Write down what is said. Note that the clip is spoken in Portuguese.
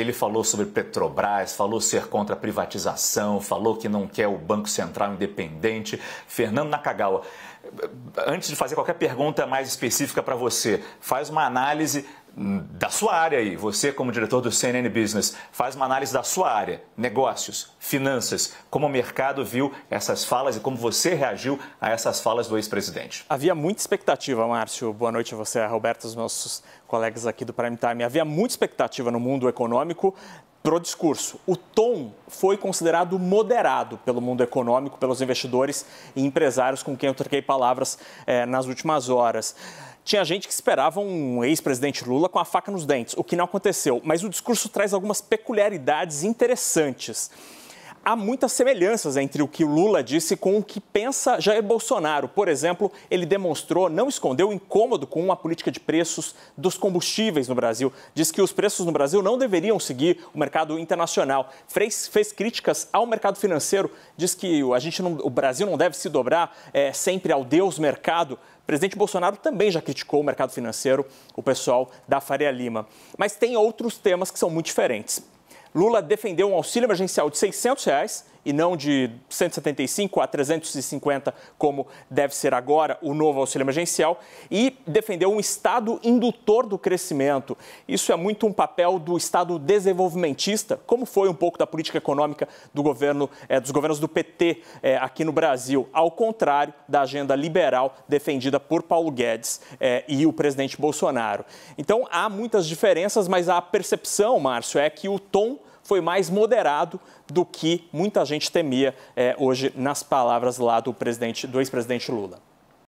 ele falou sobre Petrobras, falou ser contra a privatização, falou que não quer o Banco Central independente. Fernando Nakagawa, antes de fazer qualquer pergunta mais específica para você, faz uma análise da sua área aí. Você, como diretor do CNN Business, faz uma análise da sua área, negócios, finanças, como o mercado viu essas falas e como você reagiu a essas falas do ex-presidente. Havia muita expectativa, Márcio. Boa noite a você, a Roberto, os nossos colegas aqui do Prime Time. Havia muita expectativa no mundo econômico pro discurso. O tom foi considerado moderado pelo mundo econômico, pelos investidores e empresários com quem eu troquei palavras eh, nas últimas horas. Tinha gente que esperava um ex-presidente Lula com a faca nos dentes, o que não aconteceu. Mas o discurso traz algumas peculiaridades interessantes há muitas semelhanças entre o que Lula disse com o que pensa Jair Bolsonaro. Por exemplo, ele demonstrou, não escondeu o incômodo com a política de preços dos combustíveis no Brasil. Diz que os preços no Brasil não deveriam seguir o mercado internacional. Fez, fez críticas ao mercado financeiro, diz que a gente não, o Brasil não deve se dobrar é, sempre ao Deus mercado. O presidente Bolsonaro também já criticou o mercado financeiro, o pessoal da Faria Lima. Mas tem outros temas que são muito diferentes. Lula defendeu um auxílio emergencial de R$ 600 reais e não de 175 a 350, como deve ser agora o novo auxílio emergencial, e defendeu um Estado indutor do crescimento. Isso é muito um papel do Estado desenvolvimentista, como foi um pouco da política econômica do governo, é, dos governos do PT é, eh, aqui no Brasil, ao contrário da agenda liberal defendida por Paulo Guedes é, e o presidente Bolsonaro. Então há muitas diferenças, mas a percepção, Márcio, é que o tom foi mais moderado do que muita gente temia é, hoje nas palavras lá do presidente, do ex-presidente Lula.